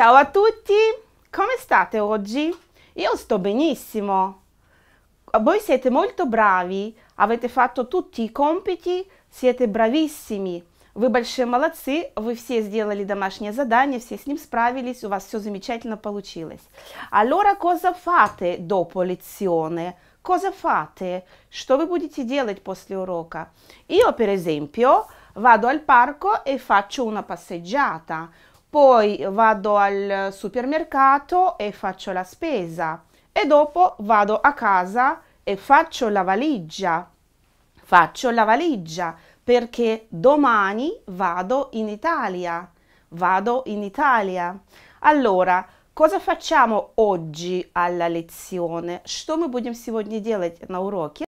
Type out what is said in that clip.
Ciao a tutti, come state oggi? Io sto benissimo. Voi siete molto bravi, avete fatto tutti i compiti, siete бравissimi. Вы большие молодцы, вы все сделали домашнее задание, все с ним справились, у вас все замечательно получилось. Allora cosa fate dopo lezione? Cosa fate? Что вы будете делать после урока? Io, per esempio, vado al parco e faccio una passeggiata. poi vado al supermercato e faccio la spesa e dopo vado a casa e faccio la valigia. Faccio la valigia perché domani vado in Italia. Vado in Italia. Allora, cosa facciamo oggi alla lezione? Что мы будем сегодня делать на уроке?